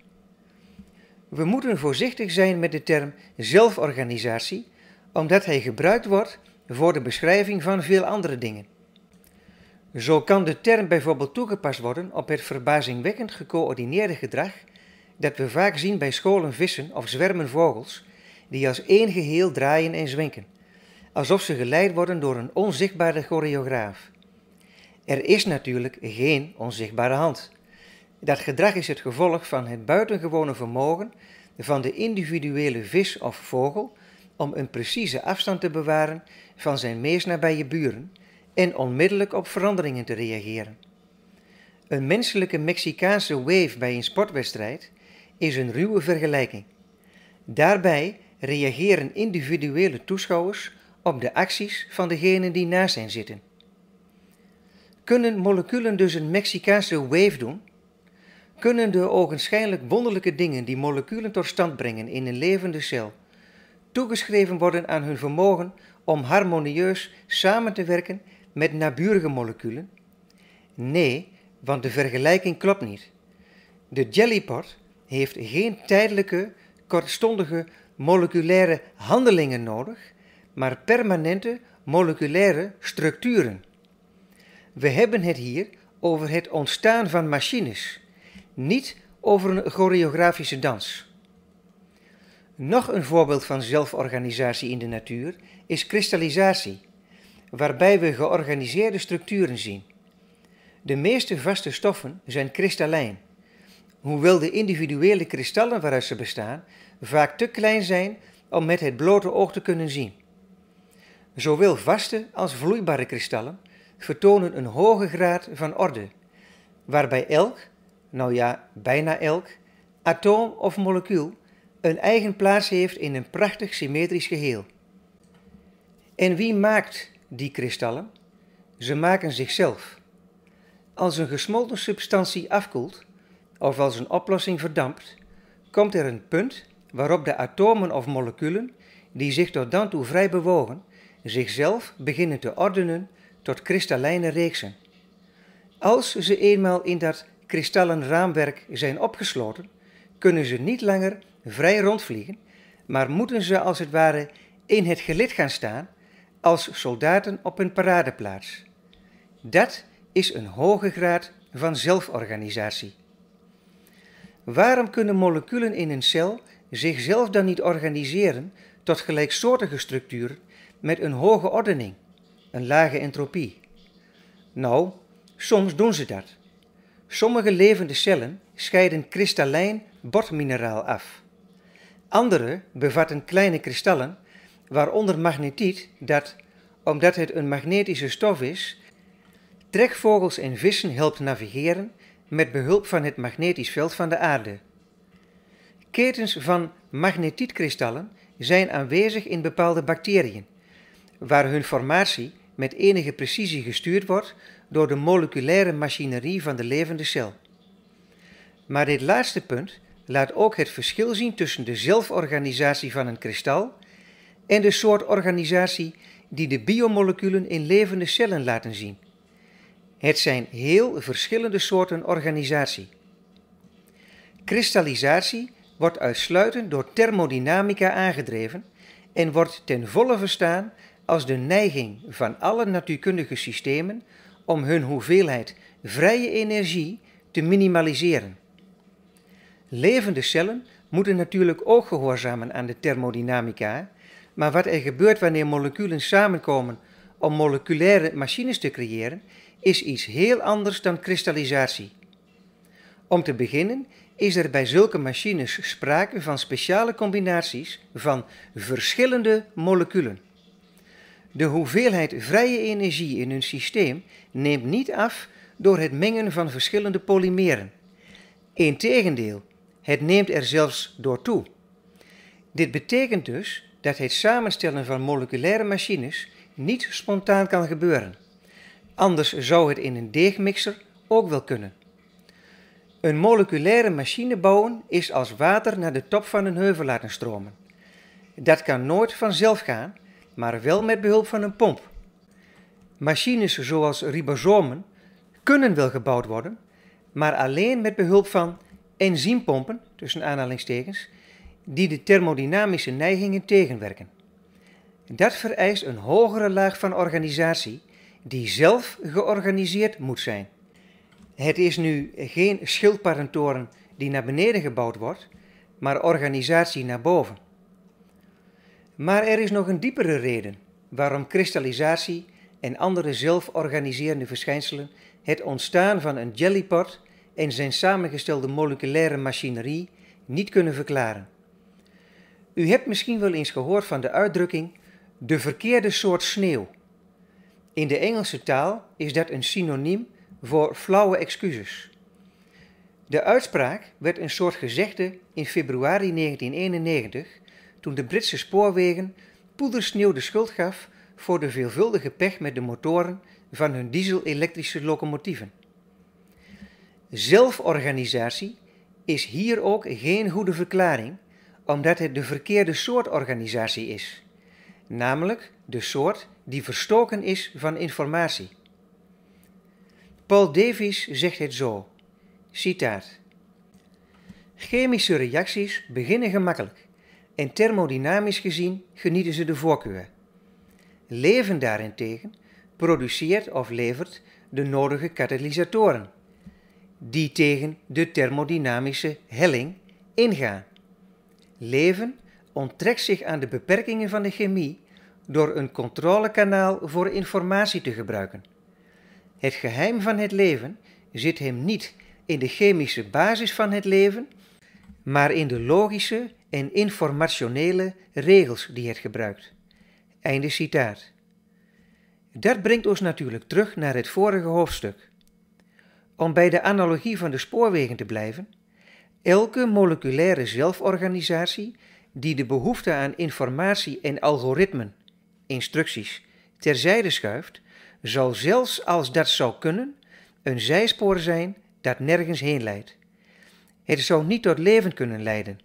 S1: We moeten voorzichtig zijn met de term zelforganisatie, omdat hij gebruikt wordt voor de beschrijving van veel andere dingen. Zo kan de term bijvoorbeeld toegepast worden op het verbazingwekkend gecoördineerde gedrag dat we vaak zien bij scholen vissen of zwermen vogels, die als één geheel draaien en zwinken, alsof ze geleid worden door een onzichtbare choreograaf. Er is natuurlijk geen onzichtbare hand. Dat gedrag is het gevolg van het buitengewone vermogen van de individuele vis of vogel om een precieze afstand te bewaren van zijn meest nabije buren en onmiddellijk op veranderingen te reageren. Een menselijke Mexicaanse wave bij een sportwedstrijd is een ruwe vergelijking. Daarbij reageren individuele toeschouwers op de acties van degenen die naast hen zitten. Kunnen moleculen dus een Mexicaanse wave doen? Kunnen de ogenschijnlijk wonderlijke dingen die moleculen tot stand brengen in een levende cel toegeschreven worden aan hun vermogen om harmonieus samen te werken met naburige moleculen? Nee, want de vergelijking klopt niet. De jellypot heeft geen tijdelijke, kortstondige moleculaire handelingen nodig, maar permanente moleculaire structuren. We hebben het hier over het ontstaan van machines, niet over een choreografische dans. Nog een voorbeeld van zelforganisatie in de natuur is kristallisatie, waarbij we georganiseerde structuren zien. De meeste vaste stoffen zijn kristallijn, hoewel de individuele kristallen waaruit ze bestaan vaak te klein zijn om met het blote oog te kunnen zien. Zowel vaste als vloeibare kristallen vertonen een hoge graad van orde, waarbij elk, nou ja, bijna elk, atoom of molecuul een eigen plaats heeft in een prachtig symmetrisch geheel. En wie maakt die kristallen? Ze maken zichzelf. Als een gesmolten substantie afkoelt of als een oplossing verdampt, komt er een punt waarop de atomen of moleculen, die zich tot dan toe vrij bewogen, zichzelf beginnen te ordenen tot kristallijne reeksen. Als ze eenmaal in dat kristallen raamwerk zijn opgesloten, kunnen ze niet langer vrij rondvliegen, maar moeten ze als het ware in het gelid gaan staan als soldaten op een paradeplaats. Dat is een hoge graad van zelforganisatie. Waarom kunnen moleculen in een cel zichzelf dan niet organiseren tot gelijksoortige structuren met een hoge ordening, een lage entropie? Nou, soms doen ze dat. Sommige levende cellen scheiden kristallijn bordmineraal af. Andere bevatten kleine kristallen, waaronder magnetiet, dat, omdat het een magnetische stof is, trekvogels en vissen helpt navigeren met behulp van het magnetisch veld van de aarde. Ketens van magnetietkristallen zijn aanwezig in bepaalde bacteriën, waar hun formatie met enige precisie gestuurd wordt door de moleculaire machinerie van de levende cel. Maar dit laatste punt laat ook het verschil zien tussen de zelforganisatie van een kristal en de soort organisatie die de biomoleculen in levende cellen laten zien. Het zijn heel verschillende soorten organisatie. Kristallisatie wordt uitsluitend door thermodynamica aangedreven en wordt ten volle verstaan als de neiging van alle natuurkundige systemen om hun hoeveelheid vrije energie te minimaliseren. Levende cellen moeten natuurlijk ook gehoorzamen aan de thermodynamica, maar wat er gebeurt wanneer moleculen samenkomen om moleculaire machines te creëren, is iets heel anders dan kristallisatie. Om te beginnen is er bij zulke machines sprake van speciale combinaties van verschillende moleculen. De hoeveelheid vrije energie in hun systeem neemt niet af door het mengen van verschillende polymeren. Integendeel, het neemt er zelfs door toe. Dit betekent dus dat het samenstellen van moleculaire machines niet spontaan kan gebeuren. Anders zou het in een deegmixer ook wel kunnen. Een moleculaire machine bouwen is als water naar de top van een heuvel laten stromen. Dat kan nooit vanzelf gaan, maar wel met behulp van een pomp. Machines zoals ribosomen kunnen wel gebouwd worden, maar alleen met behulp van enzympompen, tussen aanhalingstekens, die de thermodynamische neigingen tegenwerken. Dat vereist een hogere laag van organisatie die zelf georganiseerd moet zijn. Het is nu geen toren die naar beneden gebouwd wordt, maar organisatie naar boven. Maar er is nog een diepere reden waarom kristallisatie en andere zelforganiserende verschijnselen het ontstaan van een jellypot en zijn samengestelde moleculaire machinerie niet kunnen verklaren. U hebt misschien wel eens gehoord van de uitdrukking de verkeerde soort sneeuw. In de Engelse taal is dat een synoniem voor flauwe excuses. De uitspraak werd een soort gezegde in februari 1991 toen de Britse spoorwegen poedersneeuw de schuld gaf voor de veelvuldige pech met de motoren van hun diesel-elektrische locomotieven. Zelforganisatie is hier ook geen goede verklaring, omdat het de verkeerde soort organisatie is, namelijk de soort die verstoken is van informatie. Paul Davies zegt het zo, citaat. Chemische reacties beginnen gemakkelijk en thermodynamisch gezien genieten ze de voorkeur. Leven daarentegen produceert of levert de nodige katalysatoren die tegen de thermodynamische helling ingaan. Leven onttrekt zich aan de beperkingen van de chemie door een controlekanaal voor informatie te gebruiken. Het geheim van het leven zit hem niet in de chemische basis van het leven, maar in de logische en informationele regels die het gebruikt. Einde citaat. Dat brengt ons natuurlijk terug naar het vorige hoofdstuk. Om bij de analogie van de spoorwegen te blijven, elke moleculaire zelforganisatie die de behoefte aan informatie en algoritmen, instructies, terzijde schuift, zal zelfs als dat zou kunnen, een zijspoor zijn dat nergens heen leidt. Het zou niet tot leven kunnen leiden,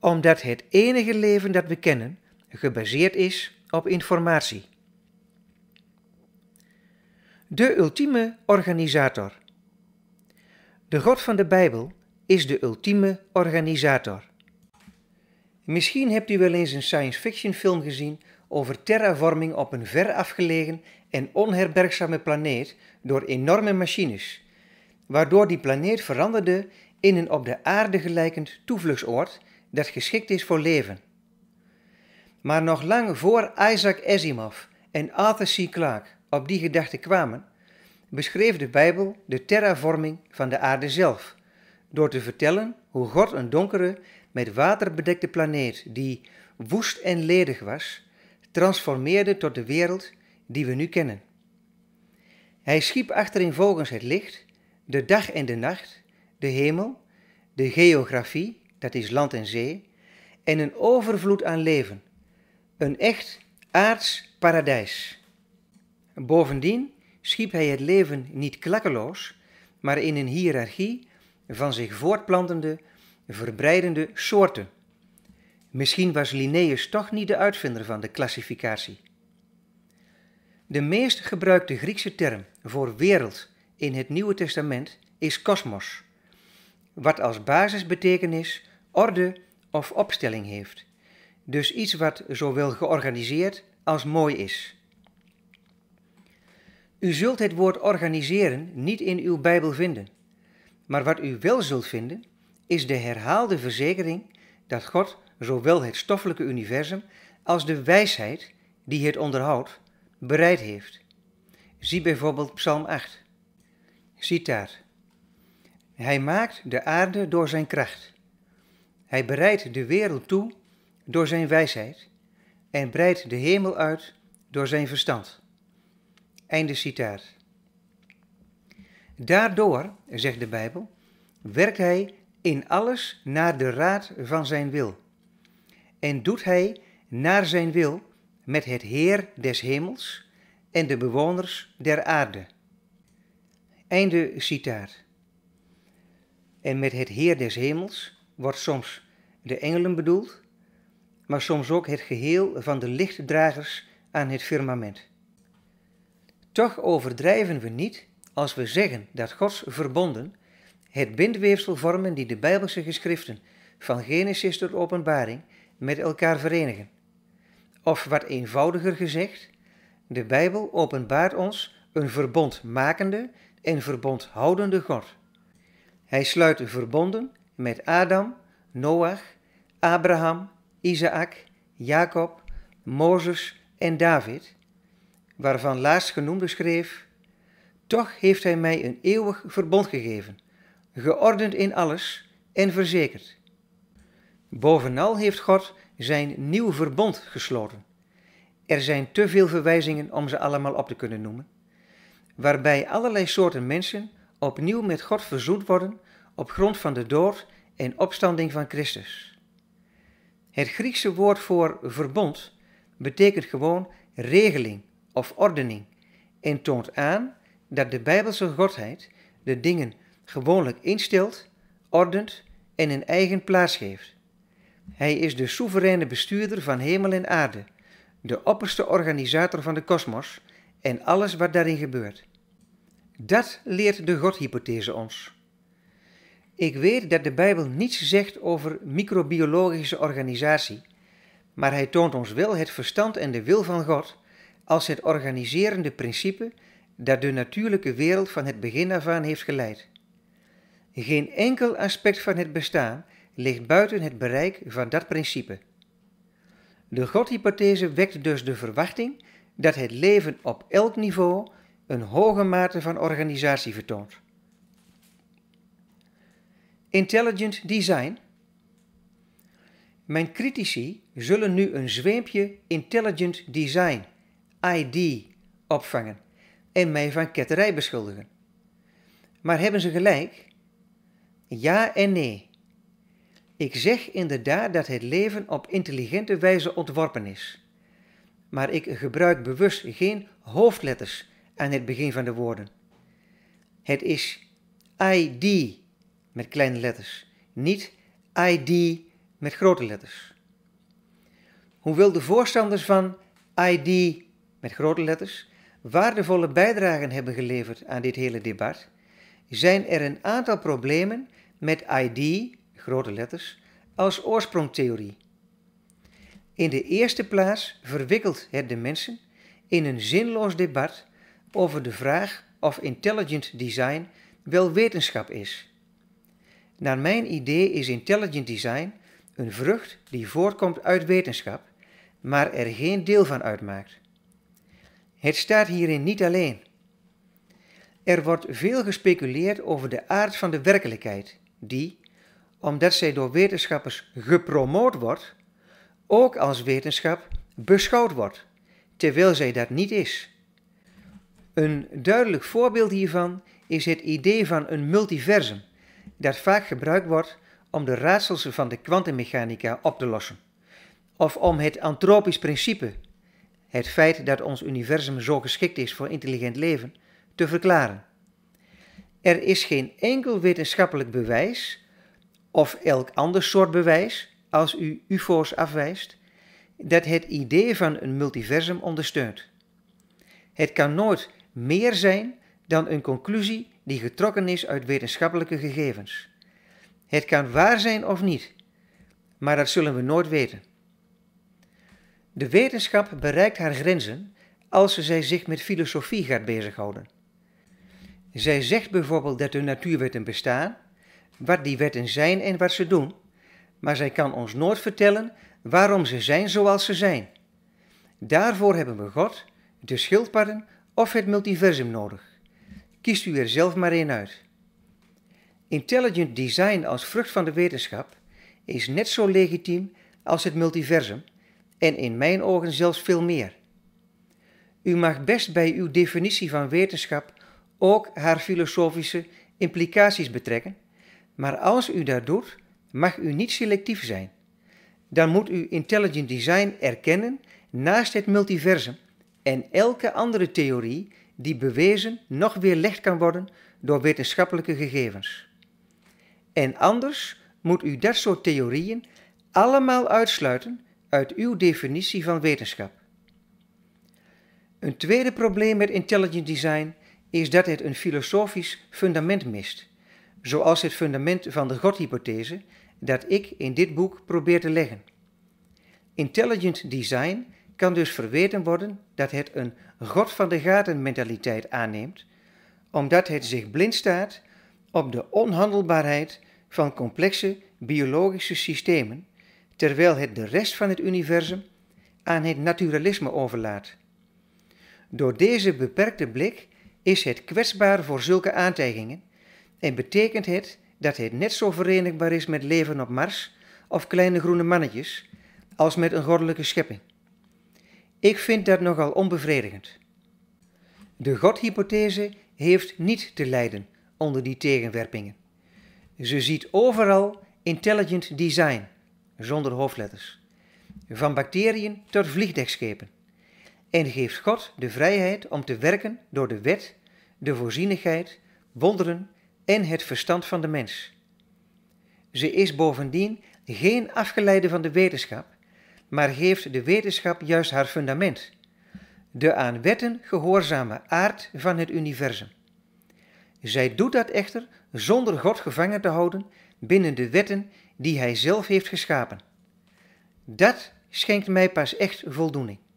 S1: omdat het enige leven dat we kennen gebaseerd is op informatie. De ultieme organisator de God van de Bijbel is de ultieme organisator. Misschien hebt u wel eens een science fiction film gezien over terraforming op een ver afgelegen en onherbergzame planeet door enorme machines, waardoor die planeet veranderde in een op de aarde gelijkend toevluchtsoord dat geschikt is voor leven. Maar nog lang voor Isaac Asimov en Arthur C. Clarke op die gedachte kwamen, beschreef de Bijbel de terravorming van de aarde zelf, door te vertellen hoe God een donkere, met water bedekte planeet die woest en ledig was, transformeerde tot de wereld die we nu kennen. Hij schiep achtereenvolgens het licht, de dag en de nacht, de hemel, de geografie, dat is land en zee, en een overvloed aan leven, een echt aards paradijs. Bovendien schiep hij het leven niet klakkeloos, maar in een hiërarchie van zich voortplantende, verbreidende soorten. Misschien was Linnaeus toch niet de uitvinder van de klassificatie. De meest gebruikte Griekse term voor wereld in het Nieuwe Testament is kosmos, wat als basisbetekenis orde of opstelling heeft, dus iets wat zowel georganiseerd als mooi is. U zult het woord organiseren niet in uw Bijbel vinden. Maar wat u wel zult vinden, is de herhaalde verzekering dat God zowel het stoffelijke universum als de wijsheid die het onderhoudt, bereid heeft. Zie bijvoorbeeld Psalm 8. Citaat. Hij maakt de aarde door zijn kracht. Hij bereidt de wereld toe door zijn wijsheid en breidt de hemel uit door zijn verstand. Einde citaat. Daardoor, zegt de Bijbel, werkt hij in alles naar de raad van zijn wil. En doet hij naar zijn wil met het Heer des hemels en de bewoners der aarde. Einde citaat. En met het Heer des hemels wordt soms de engelen bedoeld, maar soms ook het geheel van de lichtdragers aan het firmament. Toch overdrijven we niet als we zeggen dat Gods verbonden het bindweefsel vormen die de Bijbelse geschriften van Genesis tot Openbaring met elkaar verenigen. Of wat eenvoudiger gezegd, de Bijbel openbaart ons een verbondmakende en verbondhoudende God. Hij sluit verbonden met Adam, Noach, Abraham, Isaac, Jacob, Mozes en David waarvan laatstgenoemde schreef: Toch heeft hij mij een eeuwig verbond gegeven, geordend in alles en verzekerd. Bovenal heeft God zijn nieuw verbond gesloten. Er zijn te veel verwijzingen om ze allemaal op te kunnen noemen, waarbij allerlei soorten mensen opnieuw met God verzoend worden op grond van de dood en opstanding van Christus. Het Griekse woord voor verbond betekent gewoon regeling of ordening en toont aan dat de Bijbelse Godheid de dingen gewoonlijk instelt, ordent en een eigen plaats geeft. Hij is de soevereine bestuurder van hemel en aarde, de opperste organisator van de kosmos en alles wat daarin gebeurt. Dat leert de Godhypothese ons. Ik weet dat de Bijbel niets zegt over microbiologische organisatie, maar hij toont ons wel het verstand en de wil van God als het organiserende principe dat de natuurlijke wereld van het begin af aan heeft geleid. Geen enkel aspect van het bestaan ligt buiten het bereik van dat principe. De godhypothese wekt dus de verwachting dat het leven op elk niveau een hoge mate van organisatie vertoont. Intelligent design. Mijn critici zullen nu een zweempje intelligent design ID opvangen en mij van ketterij beschuldigen. Maar hebben ze gelijk? Ja en nee. Ik zeg inderdaad dat het leven op intelligente wijze ontworpen is. Maar ik gebruik bewust geen hoofdletters aan het begin van de woorden. Het is ID met kleine letters, niet ID met grote letters. Hoewel de voorstanders van ID met grote letters, waardevolle bijdragen hebben geleverd aan dit hele debat, zijn er een aantal problemen met ID, grote letters, als oorsprongtheorie. In de eerste plaats verwikkelt het de mensen in een zinloos debat over de vraag of intelligent design wel wetenschap is. Naar mijn idee is intelligent design een vrucht die voortkomt uit wetenschap, maar er geen deel van uitmaakt. Het staat hierin niet alleen. Er wordt veel gespeculeerd over de aard van de werkelijkheid, die, omdat zij door wetenschappers gepromoot wordt, ook als wetenschap beschouwd wordt, terwijl zij dat niet is. Een duidelijk voorbeeld hiervan is het idee van een multiversum, dat vaak gebruikt wordt om de raadsels van de kwantummechanica op te lossen, of om het antropisch principe het feit dat ons universum zo geschikt is voor intelligent leven, te verklaren. Er is geen enkel wetenschappelijk bewijs, of elk ander soort bewijs, als u UFO's afwijst, dat het idee van een multiversum ondersteunt. Het kan nooit meer zijn dan een conclusie die getrokken is uit wetenschappelijke gegevens. Het kan waar zijn of niet, maar dat zullen we nooit weten. De wetenschap bereikt haar grenzen als zij zich met filosofie gaat bezighouden. Zij zegt bijvoorbeeld dat de natuurwetten bestaan, wat die wetten zijn en wat ze doen, maar zij kan ons nooit vertellen waarom ze zijn zoals ze zijn. Daarvoor hebben we God, de schildpadden of het multiversum nodig. Kiest u er zelf maar één uit. Intelligent design als vrucht van de wetenschap is net zo legitiem als het multiversum en in mijn ogen zelfs veel meer. U mag best bij uw definitie van wetenschap ook haar filosofische implicaties betrekken, maar als u dat doet, mag u niet selectief zijn. Dan moet u intelligent design erkennen naast het multiversum en elke andere theorie die bewezen nog weerlegd kan worden door wetenschappelijke gegevens. En anders moet u dat soort theorieën allemaal uitsluiten uit uw definitie van wetenschap. Een tweede probleem met intelligent design is dat het een filosofisch fundament mist, zoals het fundament van de godhypothese dat ik in dit boek probeer te leggen. Intelligent design kan dus verweten worden dat het een god van de gaten mentaliteit aanneemt, omdat het zich blind staat op de onhandelbaarheid van complexe biologische systemen terwijl het de rest van het universum aan het naturalisme overlaat. Door deze beperkte blik is het kwetsbaar voor zulke aantijgingen en betekent het dat het net zo verenigbaar is met leven op Mars of kleine groene mannetjes als met een goddelijke schepping. Ik vind dat nogal onbevredigend. De godhypothese heeft niet te lijden onder die tegenwerpingen. Ze ziet overal intelligent design zonder hoofdletters, van bacteriën tot vliegdekschepen, en geeft God de vrijheid om te werken door de wet, de voorzienigheid, wonderen en het verstand van de mens. Ze is bovendien geen afgeleide van de wetenschap, maar geeft de wetenschap juist haar fundament, de aan wetten gehoorzame aard van het universum. Zij doet dat echter zonder God gevangen te houden binnen de wetten die hij zelf heeft geschapen. Dat schenkt mij pas echt voldoening.